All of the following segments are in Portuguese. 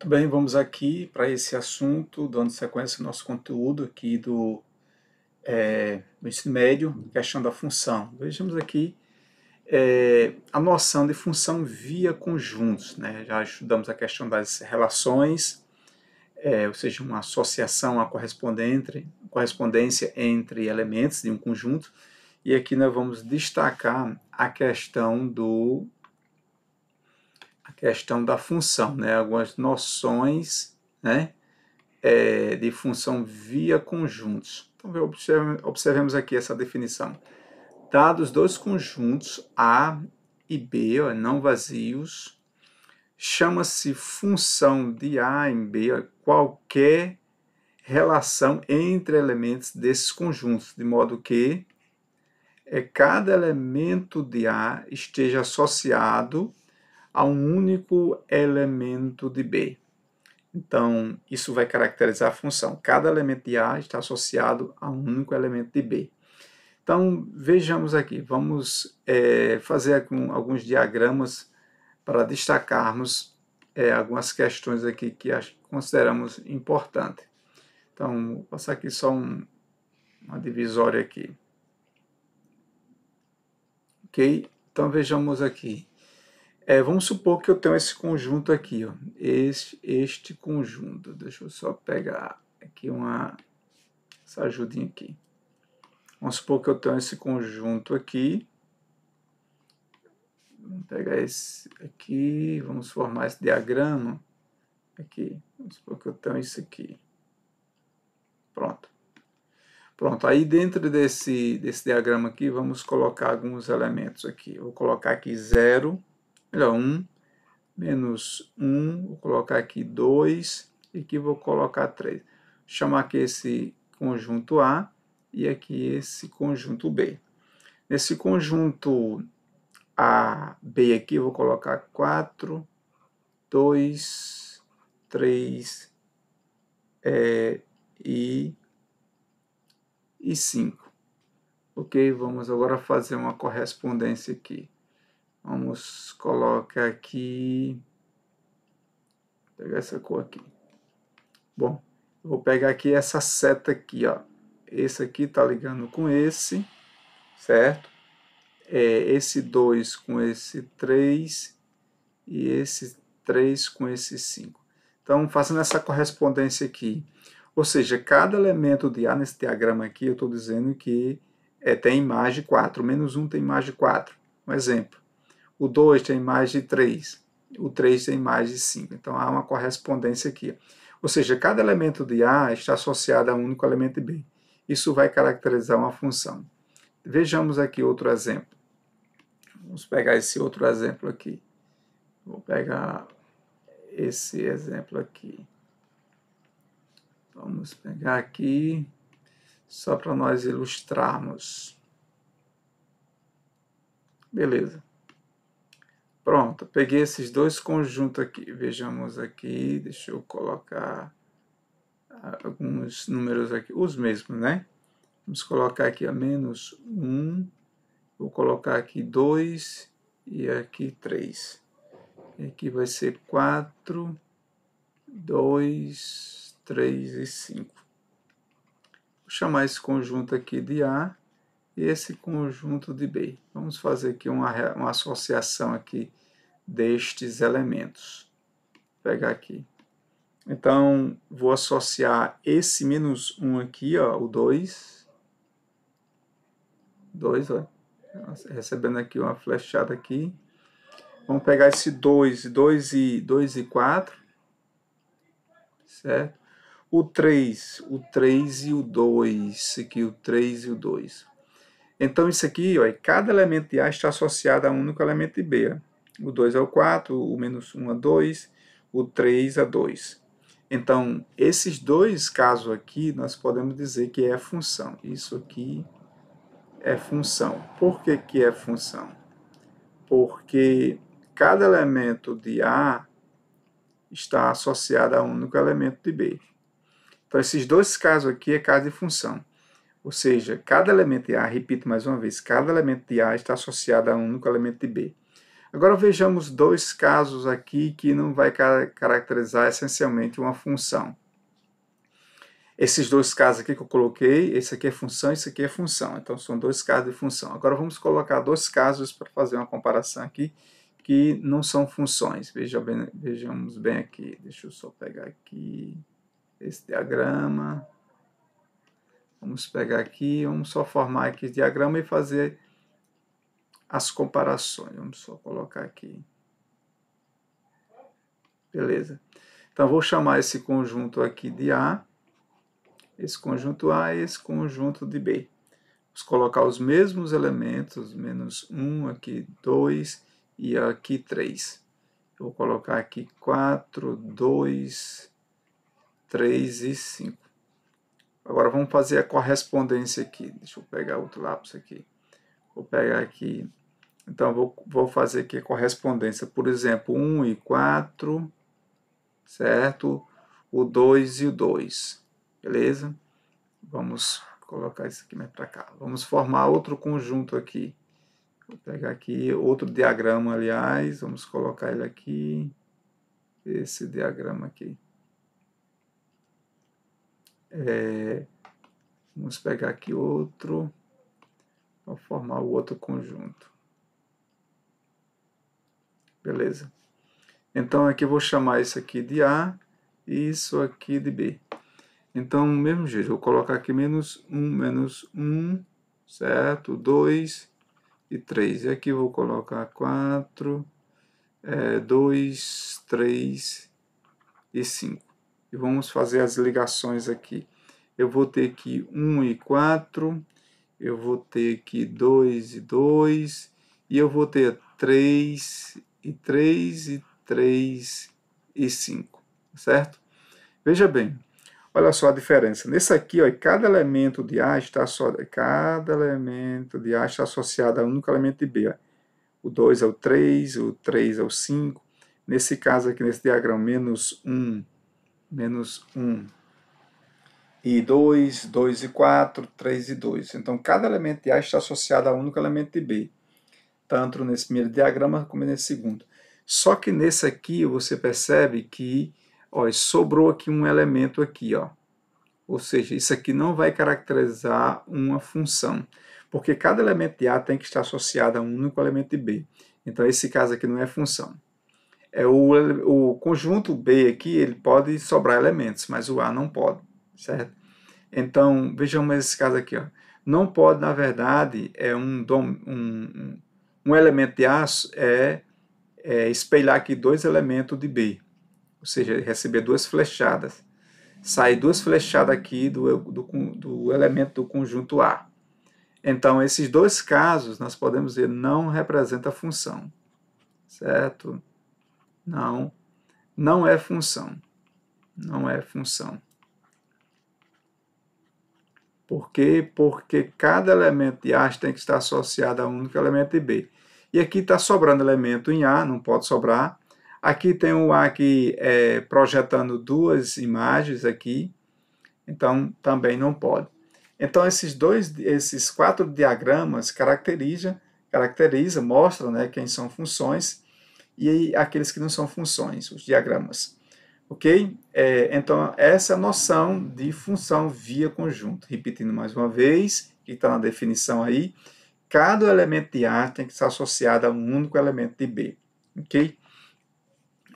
Muito bem, vamos aqui para esse assunto, dando sequência ao nosso conteúdo aqui do, é, do ensino médio, questão da função. Vejamos aqui é, a noção de função via conjuntos. Né? Já estudamos a questão das relações, é, ou seja, uma associação, uma correspondência entre elementos de um conjunto. E aqui nós vamos destacar a questão do a questão da função, né? algumas noções né? É, de função via conjuntos. Então, observemos aqui essa definição. Dados dois conjuntos A e B, ó, não vazios, chama-se função de A em B ó, qualquer relação entre elementos desses conjuntos, de modo que é, cada elemento de A esteja associado a um único elemento de B. Então, isso vai caracterizar a função. Cada elemento de A está associado a um único elemento de B. Então, vejamos aqui. Vamos é, fazer aqui um, alguns diagramas para destacarmos é, algumas questões aqui que consideramos importantes. Então, vou passar aqui só um, uma divisória aqui. Ok? Então, vejamos aqui. É, vamos supor que eu tenho esse conjunto aqui, ó, este, este conjunto. Deixa eu só pegar aqui uma, essa ajudinha aqui. Vamos supor que eu tenho esse conjunto aqui. Vamos pegar esse aqui, vamos formar esse diagrama aqui. Vamos supor que eu tenho isso aqui. Pronto. Pronto, aí dentro desse, desse diagrama aqui, vamos colocar alguns elementos aqui. vou colocar aqui zero melhor, 1 menos 1, vou colocar aqui 2 e aqui vou colocar 3. Vou chamar aqui esse conjunto A e aqui esse conjunto B. Nesse conjunto A, B aqui, eu vou colocar 4, 2, 3 é, e, e 5. Ok? Vamos agora fazer uma correspondência aqui. Vamos colocar aqui. Vou pegar essa cor aqui. Bom, vou pegar aqui essa seta aqui, ó. Esse aqui tá ligando com esse, certo? É, esse 2 com esse 3 e esse 3 com esse 5. Então, fazendo essa correspondência aqui, ou seja, cada elemento de A nesse diagrama aqui, eu estou dizendo que é, tem mais de 4, menos 1 tem mais de 4, um exemplo o 2 tem mais de 3, o 3 tem mais de 5. Então há uma correspondência aqui. Ou seja, cada elemento de A está associado a um único elemento de B. Isso vai caracterizar uma função. Vejamos aqui outro exemplo. Vamos pegar esse outro exemplo aqui. Vou pegar esse exemplo aqui. Vamos pegar aqui, só para nós ilustrarmos. Beleza. Pronto, peguei esses dois conjuntos aqui. Vejamos aqui, deixa eu colocar ah, alguns números aqui, os mesmos, né? Vamos colocar aqui a menos 1, vou colocar aqui 2 e aqui 3. E aqui vai ser 4, 2, 3 e 5. Vou chamar esse conjunto aqui de A esse conjunto de B. Vamos fazer aqui uma, uma associação aqui destes elementos. Vou pegar aqui. Então, vou associar esse menos 1 aqui, ó, o 2. 2, ó. Recebendo aqui uma flechada aqui. Vamos pegar esse 2, 2 e, 2 e 4. Certo? O 3, o 3 e o 2. Aqui o 3 e o 2. Então, isso aqui, ó, cada elemento de A está associado a um único elemento de B. Ó. O 2 é o 4, o menos 1 é 2, o 3 é 2. Então, esses dois casos aqui, nós podemos dizer que é função. Isso aqui é função. Por que, que é função? Porque cada elemento de A está associado a um único elemento de B. Então, esses dois casos aqui é caso de função. Ou seja, cada elemento de A, repito mais uma vez, cada elemento de A está associado a um único elemento de B. Agora vejamos dois casos aqui que não vai caracterizar essencialmente uma função. Esses dois casos aqui que eu coloquei, esse aqui é função, esse aqui é função. Então são dois casos de função. Agora vamos colocar dois casos para fazer uma comparação aqui que não são funções. Veja bem, vejamos bem aqui. Deixa eu só pegar aqui esse diagrama. Vamos pegar aqui, vamos só formar aqui o diagrama e fazer as comparações. Vamos só colocar aqui. Beleza. Então, vou chamar esse conjunto aqui de A, esse conjunto A e esse conjunto de B. Vamos colocar os mesmos elementos, menos 1, aqui 2 e aqui 3. Vou colocar aqui 4, 2, 3 e 5. Agora vamos fazer a correspondência aqui. Deixa eu pegar outro lápis aqui. Vou pegar aqui. Então, vou, vou fazer aqui a correspondência. Por exemplo, 1 e 4, certo? O 2 e o 2, beleza? Vamos colocar isso aqui mais para cá. Vamos formar outro conjunto aqui. Vou pegar aqui outro diagrama, aliás. Vamos colocar ele aqui. Esse diagrama aqui. É, vamos pegar aqui outro para formar o outro conjunto. Beleza. Então aqui eu vou chamar isso aqui de A e isso aqui de B. Então, mesmo jeito, eu vou colocar aqui menos 1, menos 1, certo? 2 e 3. E aqui eu vou colocar 4, é, 2, 3 e 5 e vamos fazer as ligações aqui. Eu vou ter aqui 1 e 4, eu vou ter aqui 2 e 2, e eu vou ter 3 e 3 e 3 e 5, certo? Veja bem, olha só a diferença. Nesse aqui, ó, cada elemento de A está só, cada elemento de A está associado a um único elemento de B. Ó. O 2 é o 3, o 3 é o 5. Nesse caso aqui, nesse diagrama, menos 1, menos 1. E 2, 2 e 4, 3 e 2. Então, cada elemento de A está associado a um único elemento de B. Tanto nesse primeiro diagrama como nesse segundo. Só que nesse aqui você percebe que ó, sobrou aqui um elemento aqui. Ó. Ou seja, isso aqui não vai caracterizar uma função. Porque cada elemento de A tem que estar associado a um único elemento de B. Então, esse caso aqui não é função é o, o conjunto B aqui ele pode sobrar elementos, mas o A não pode, certo? Então, vejamos esse caso aqui. Ó. Não pode, na verdade, é um, dom, um, um elemento de A é, é espelhar aqui dois elementos de B, ou seja, receber duas flechadas. Sai duas flechadas aqui do, do, do elemento do conjunto A. Então, esses dois casos, nós podemos ver não representa função, certo? Não, não é função. Não é função. Por quê? Porque cada elemento de A tem que estar associado a um único elemento de B. E aqui está sobrando elemento em A, não pode sobrar. Aqui tem o A que é, projetando duas imagens aqui, então também não pode. Então esses dois, esses quatro diagramas caracterizam, caracteriza, mostram né, quem são funções e aqueles que não são funções, os diagramas. Ok? É, então, essa é noção de função via conjunto. Repetindo mais uma vez, que está na definição aí, cada elemento de A tem que estar associado a um único elemento de B. Ok?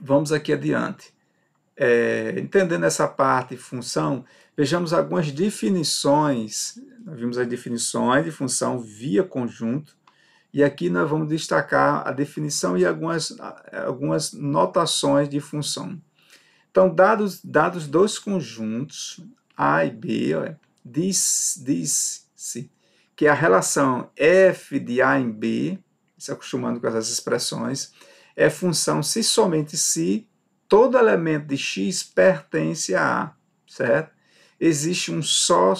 Vamos aqui adiante. É, entendendo essa parte função, vejamos algumas definições. Nós vimos as definições de função via conjunto. E aqui nós vamos destacar a definição e algumas, algumas notações de função. Então, dados, dados dois conjuntos A e B, diz-se diz que a relação f de A em B, se acostumando com essas expressões, é função se somente se todo elemento de X pertence a A, certo? Existe um só,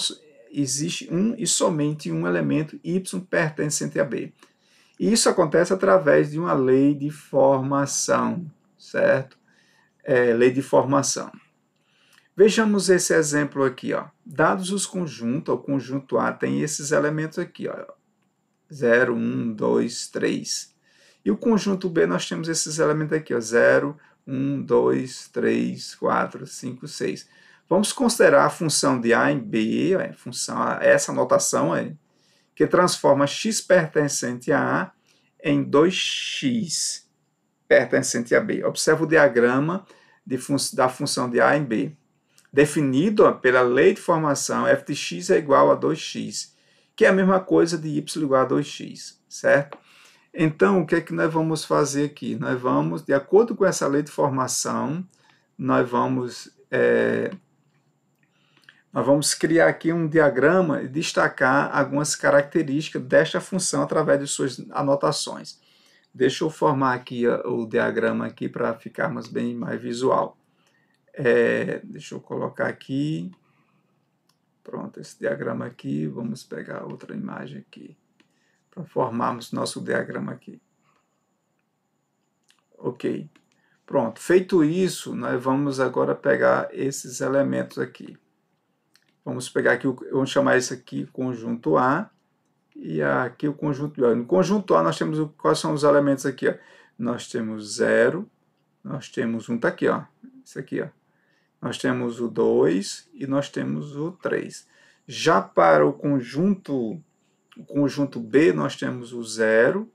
existe um e somente um elemento Y pertencente a B. Isso acontece através de uma lei de formação, certo? É, lei de formação. Vejamos esse exemplo aqui. Ó. Dados os conjuntos, o conjunto A tem esses elementos aqui, ó, 0, 1, 2, 3. E o conjunto B nós temos esses elementos aqui, ó, 0, 1, 2, 3, 4, 5, 6. Vamos considerar a função de A em B, ó, é, função, essa notação aí. É, que transforma x pertencente a A em 2x pertencente a B. Observa o diagrama fun da função de A em B. Definido pela lei de formação, f de x é igual a 2x, que é a mesma coisa de y igual a 2x, certo? Então, o que é que nós vamos fazer aqui? Nós vamos, de acordo com essa lei de formação, nós vamos é, nós vamos criar aqui um diagrama e destacar algumas características desta função através de suas anotações. Deixa eu formar aqui o diagrama aqui para ficarmos bem mais visual. É, deixa eu colocar aqui. Pronto, esse diagrama aqui. Vamos pegar outra imagem aqui para formarmos nosso diagrama aqui. Ok. Pronto, feito isso, nós vamos agora pegar esses elementos aqui. Vamos pegar aqui, vamos chamar esse aqui conjunto A e aqui o conjunto B. No conjunto A nós temos quais são os elementos aqui? Ó? Nós temos 0, nós temos um, está aqui, ó, esse aqui, ó. Nós temos o 2 e nós temos o 3. Já para o conjunto, o conjunto B, nós temos o 0,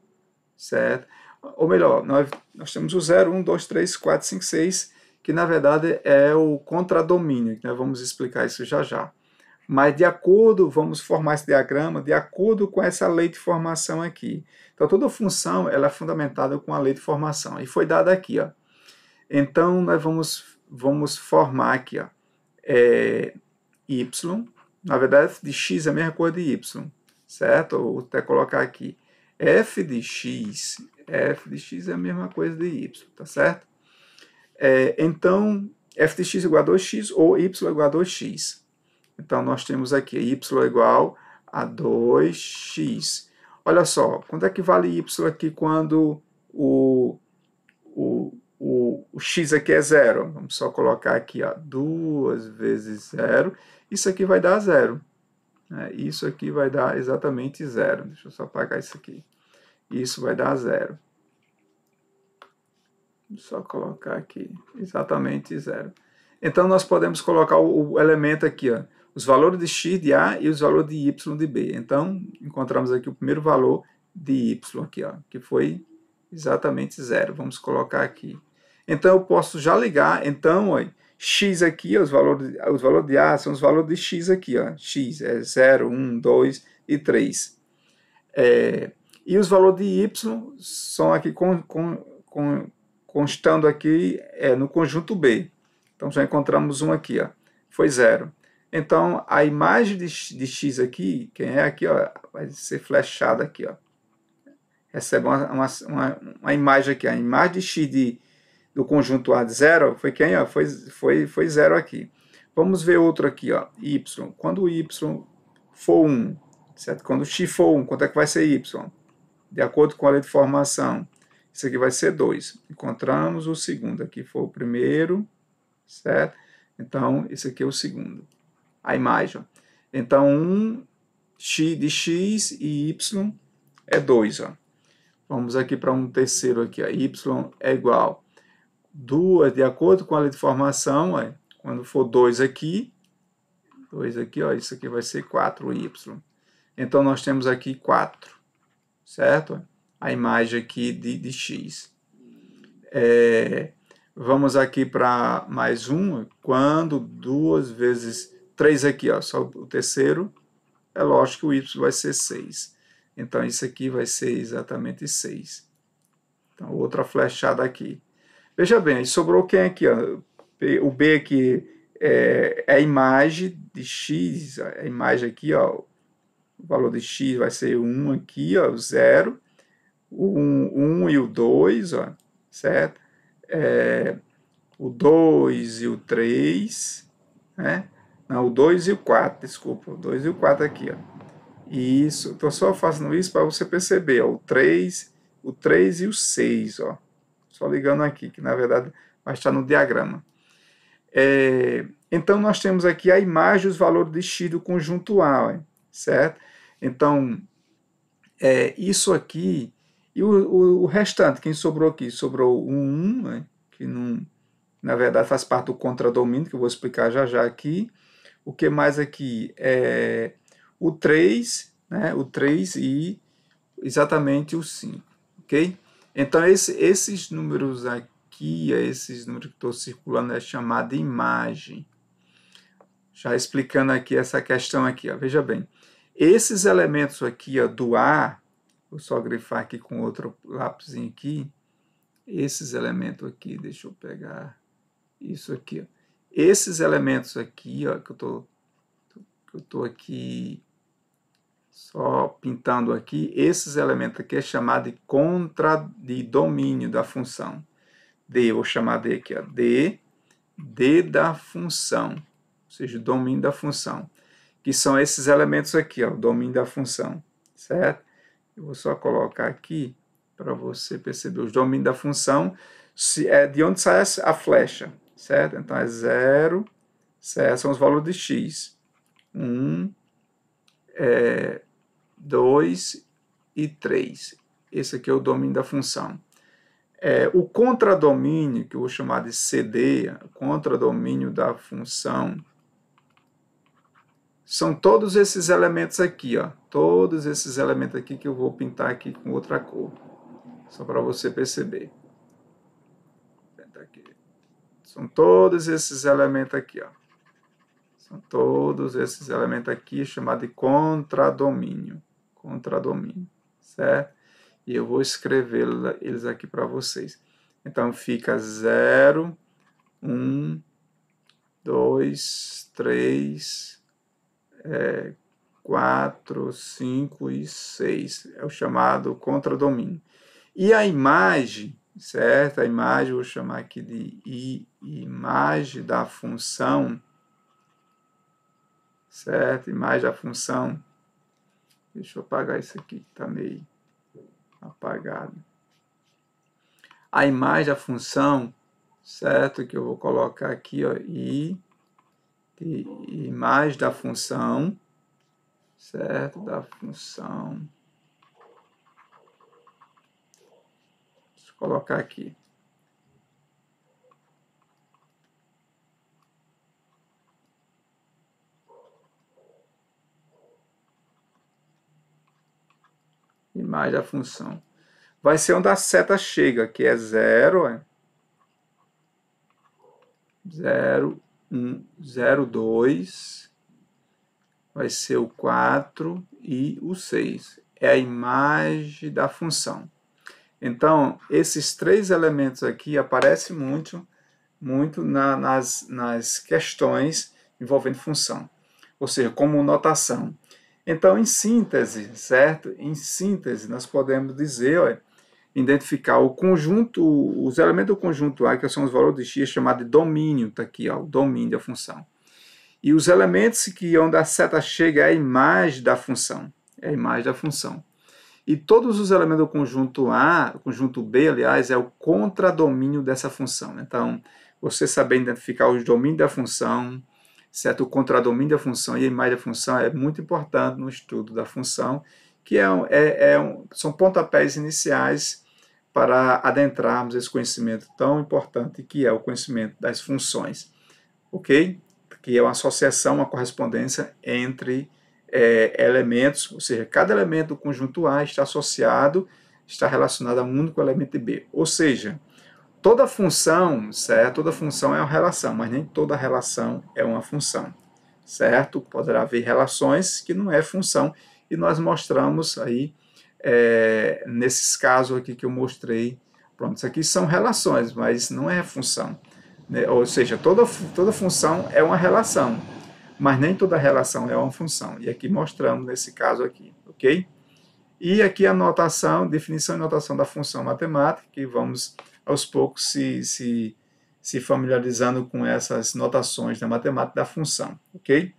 certo? Ou melhor, nós, nós temos o 0, 1, 2, 3, 4, 5, 6, que na verdade é o contradomínio, que né? vamos explicar isso já já mas de acordo, vamos formar esse diagrama de acordo com essa lei de formação aqui. Então, toda função ela é fundamentada com a lei de formação, e foi dada aqui. Ó. Então, nós vamos, vamos formar aqui ó, é, y, na verdade, f de x é a mesma coisa de y, certo? vou até colocar aqui, f de x, f de x é a mesma coisa de y, tá certo? É, então, f de x igual a 2x ou y igual a 2x. Então, nós temos aqui y igual a 2x. Olha só, quanto é que vale y aqui quando o, o, o, o x aqui é zero? Vamos só colocar aqui, ó, 2 vezes zero. Isso aqui vai dar zero. Né? Isso aqui vai dar exatamente zero. Deixa eu só apagar isso aqui. Isso vai dar zero. Só colocar aqui, exatamente zero. Então, nós podemos colocar o, o elemento aqui, ó os valores de x de A e os valores de Y de B. Então, encontramos aqui o primeiro valor de Y, aqui, ó, que foi exatamente zero. Vamos colocar aqui. Então, eu posso já ligar, então, ó, x aqui, os, valores, os valores de A são os valores de x aqui, ó, x é 0, 1, 2 e 3. É, e os valores de Y são aqui com, com, com, constando aqui é, no conjunto B. Então, já encontramos um aqui, ó, foi zero. Então, a imagem de, de X aqui, quem é aqui, ó, vai ser flechada aqui, ó. Recebe uma, uma, uma, imagem aqui, a imagem de X de, do conjunto A de zero foi quem, ó, foi, foi, foi zero aqui. Vamos ver outro aqui, ó, Y. Quando o Y for 1, certo? Quando X for 1, quanto é que vai ser Y? De acordo com a lei de formação, isso aqui vai ser 2. Encontramos o segundo, aqui foi o primeiro, certo? Então, esse aqui é o segundo a imagem. Então, 1 x de x e y é 2. Vamos aqui para um terceiro aqui. Ó. y é igual a 2, de acordo com a lei de formação, ó, quando for 2 aqui, 2 aqui, ó, isso aqui vai ser 4y. Então, nós temos aqui 4, certo? A imagem aqui de, de x. É, vamos aqui para mais um. Quando 2 vezes 3 aqui, ó, só o terceiro, é lógico que o y vai ser 6. Então, isso aqui vai ser exatamente 6. Então, outra flechada aqui. Veja bem, sobrou quem aqui? Ó? O B aqui é, é a imagem de x, a imagem aqui, ó, o valor de x vai ser 1 aqui, ó, o 0, o 1, 1 e o 2, ó, certo? É, o 2 e o 3, né? Não, o 2 e o 4, desculpa, o 2 e o 4 aqui, ó. Isso, estou só fazendo isso para você perceber, ó, o 3, o 3 e o 6, ó. Só ligando aqui, que na verdade vai estar no diagrama. É, então, nós temos aqui a imagem e os valores de x do conjunto A, ó, certo? Então, é, isso aqui, e o, o, o, restante, quem sobrou aqui? Sobrou o 1, né, que não, na verdade faz parte do contradomínio, que eu vou explicar já já aqui o que mais aqui? É o 3, né? o 3 e exatamente o 5, ok? Então, esse, esses números aqui, é esses números que estou circulando, é chamada imagem. Já explicando aqui essa questão aqui, ó, veja bem. Esses elementos aqui ó, do A, vou só grifar aqui com outro lápis aqui, esses elementos aqui, deixa eu pegar isso aqui, ó esses elementos aqui, ó, que eu tô, eu tô aqui só pintando aqui, esses elementos aqui é chamado de contra de domínio da função. D, eu vou chamar D aqui, ó, D, D da função, ou seja, domínio da função, que são esses elementos aqui, ó, domínio da função, certo? Eu vou só colocar aqui para você perceber os domínios da função, se é de onde sai a flecha, certo? Então é zero certo? São os valores de x. 1, um, é, e 3. Esse aqui é o domínio da função. É, o contradomínio, que eu vou chamar de CD, contradomínio da função, são todos esses elementos aqui, ó. Todos esses elementos aqui que eu vou pintar aqui com outra cor. Só para você perceber. São todos esses elementos aqui, ó. São todos esses elementos aqui, chamado de contradomínio. Contradomínio, certo? E eu vou escrever eles aqui para vocês. Então, fica 0, 1, 2, 3, 4, 5 e 6. É o chamado contradomínio. E a imagem, certo? A imagem, vou chamar aqui de I imagem da função, certo? Imagem da função. Deixa eu apagar isso aqui, que está meio apagado. A imagem da função, certo? Que eu vou colocar aqui, ó, i, imagem da função, certo? Da função. Deixa eu colocar aqui. imagem da função. Vai ser onde a seta chega, que é 0, 0, 1, 0, 2, vai ser o 4 e o 6. É a imagem da função. Então, esses três elementos aqui aparecem muito, muito na, nas, nas questões envolvendo função, ou seja, como notação. Então, em síntese, certo? Em síntese, nós podemos dizer, olha, identificar o conjunto, os elementos do conjunto A, que são os valores de x, é chamado de domínio, está aqui, ó, o domínio da função. E os elementos que onde a seta chega é a imagem da função. É a imagem da função. E todos os elementos do conjunto A, conjunto B, aliás, é o contradomínio dessa função. Então, você saber identificar os domínios da função, certo? o contradomínio da função e a imagem da função é muito importante no estudo da função, que é, é, é um, são pontapés iniciais para adentrarmos esse conhecimento tão importante que é o conhecimento das funções, ok? Que é uma associação, uma correspondência entre é, elementos, ou seja, cada elemento do conjunto A está associado, está relacionado a um único elemento B. Ou seja, toda função, certo? Toda função é uma relação, mas nem toda relação é uma função, certo? Poderá haver relações que não é função e nós mostramos aí é, nesses casos aqui que eu mostrei, pronto, isso aqui são relações, mas não é função. Né? Ou seja, toda, toda função é uma relação, mas nem toda relação é uma função. E aqui mostramos nesse caso aqui, ok? E aqui a notação, definição e notação da função matemática, que vamos aos poucos se, se, se familiarizando com essas notações da matemática da função, ok?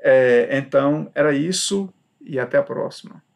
É, então, era isso e até a próxima.